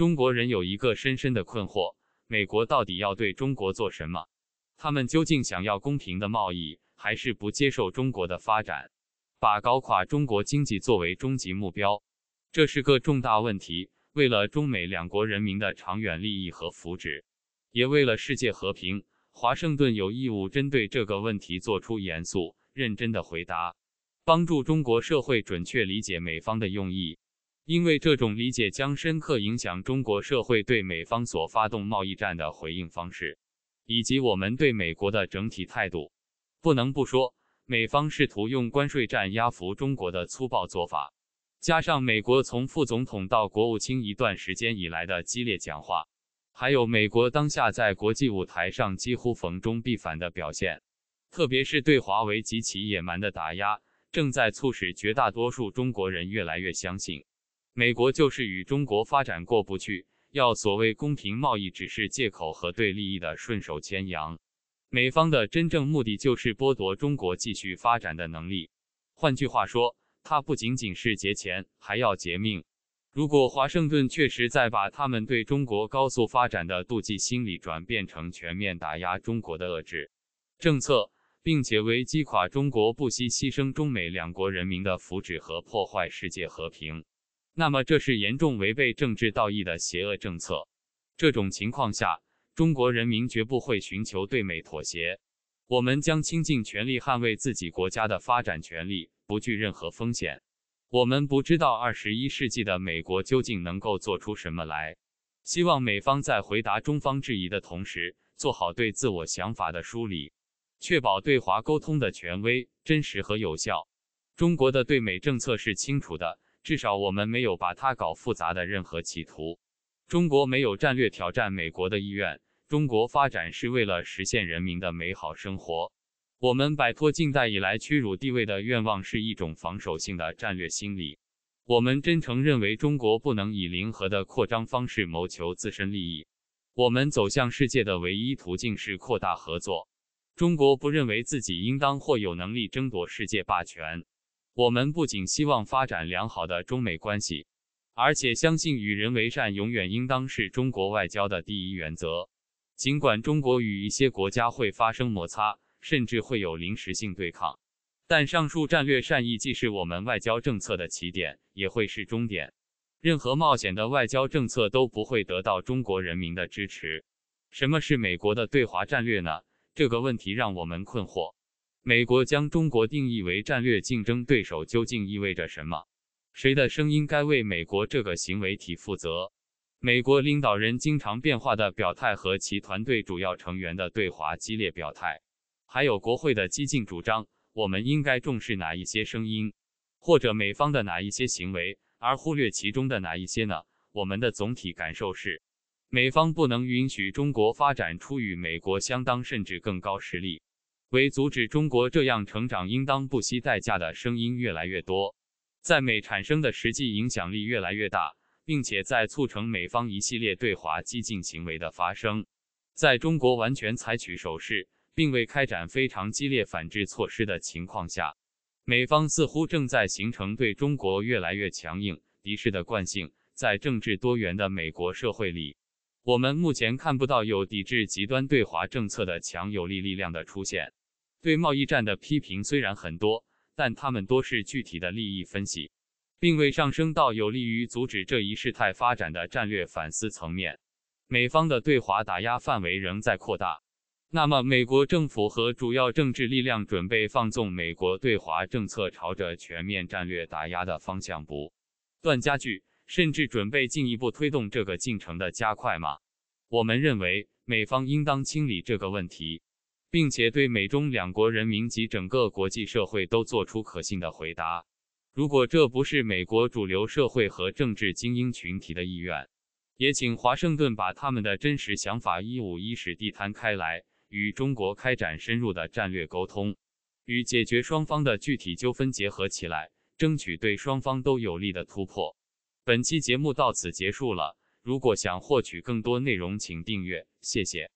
中国人有一个深深的困惑：美国到底要对中国做什么？他们究竟想要公平的贸易，还是不接受中国的发展，把搞垮中国经济作为终极目标？这是个重大问题。为了中美两国人民的长远利益和福祉，也为了世界和平，华盛顿有义务针对这个问题做出严肃认真的回答，帮助中国社会准确理解美方的用意。因为这种理解将深刻影响中国社会对美方所发动贸易战的回应方式，以及我们对美国的整体态度。不能不说，美方试图用关税战压服中国的粗暴做法，加上美国从副总统到国务卿一段时间以来的激烈讲话，还有美国当下在国际舞台上几乎逢中必反的表现，特别是对华为及其野蛮的打压，正在促使绝大多数中国人越来越相信。美国就是与中国发展过不去，要所谓公平贸易只是借口和对利益的顺手牵羊。美方的真正目的就是剥夺中国继续发展的能力。换句话说，它不仅仅是劫钱，还要劫命。如果华盛顿确实在把他们对中国高速发展的妒忌心理转变成全面打压中国的遏制政策，并且为击垮中国不惜牺牲中美两国人民的福祉和破坏世界和平。那么，这是严重违背政治道义的邪恶政策。这种情况下，中国人民绝不会寻求对美妥协，我们将倾尽全力捍卫自己国家的发展权利，不惧任何风险。我们不知道二十一世纪的美国究竟能够做出什么来。希望美方在回答中方质疑的同时，做好对自我想法的梳理，确保对华沟通的权威、真实和有效。中国的对美政策是清楚的。至少我们没有把它搞复杂的任何企图。中国没有战略挑战美国的意愿。中国发展是为了实现人民的美好生活。我们摆脱近代以来屈辱地位的愿望是一种防守性的战略心理。我们真诚认为中国不能以零和的扩张方式谋求自身利益。我们走向世界的唯一途径是扩大合作。中国不认为自己应当或有能力争夺世界霸权。我们不仅希望发展良好的中美关系，而且相信与人为善永远应当是中国外交的第一原则。尽管中国与一些国家会发生摩擦，甚至会有临时性对抗，但上述战略善意既是我们外交政策的起点，也会是终点。任何冒险的外交政策都不会得到中国人民的支持。什么是美国的对华战略呢？这个问题让我们困惑。美国将中国定义为战略竞争对手，究竟意味着什么？谁的声音该为美国这个行为体负责？美国领导人经常变化的表态和其团队主要成员的对华激烈表态，还有国会的激进主张，我们应该重视哪一些声音，或者美方的哪一些行为，而忽略其中的哪一些呢？我们的总体感受是，美方不能允许中国发展出与美国相当甚至更高实力。为阻止中国这样成长，应当不惜代价的声音越来越多，在美产生的实际影响力越来越大，并且在促成美方一系列对华激进行为的发生。在中国完全采取守势，并未开展非常激烈反制措施的情况下，美方似乎正在形成对中国越来越强硬敌视的惯性。在政治多元的美国社会里，我们目前看不到有抵制极端对华政策的强有力力量的出现。对贸易战的批评虽然很多，但他们多是具体的利益分析，并未上升到有利于阻止这一事态发展的战略反思层面。美方的对华打压范围仍在扩大，那么美国政府和主要政治力量准备放纵美国对华政策朝着全面战略打压的方向不断加剧，甚至准备进一步推动这个进程的加快吗？我们认为，美方应当清理这个问题。并且对美中两国人民及整个国际社会都做出可信的回答。如果这不是美国主流社会和政治精英群体的意愿，也请华盛顿把他们的真实想法一五一十地摊开来，与中国开展深入的战略沟通，与解决双方的具体纠纷结合起来，争取对双方都有利的突破。本期节目到此结束了。如果想获取更多内容，请订阅。谢谢。